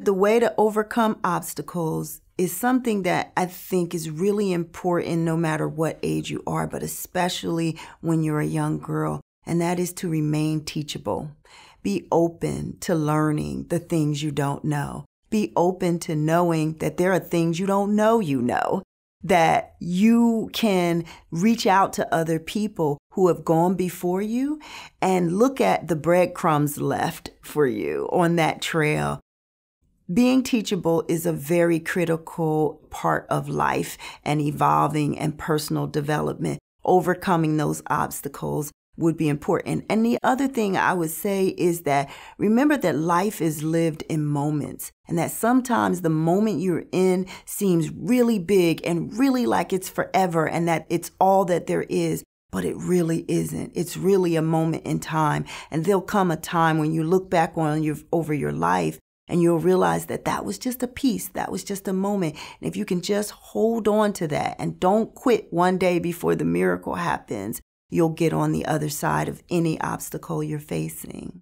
The way to overcome obstacles is something that I think is really important no matter what age you are, but especially when you're a young girl, and that is to remain teachable. Be open to learning the things you don't know. Be open to knowing that there are things you don't know you know, that you can reach out to other people who have gone before you and look at the breadcrumbs left for you on that trail being teachable is a very critical part of life and evolving and personal development. Overcoming those obstacles would be important. And the other thing I would say is that remember that life is lived in moments and that sometimes the moment you're in seems really big and really like it's forever and that it's all that there is. But it really isn't. It's really a moment in time. And there'll come a time when you look back on your, over your life and you'll realize that that was just a piece, that was just a moment. And if you can just hold on to that and don't quit one day before the miracle happens, you'll get on the other side of any obstacle you're facing.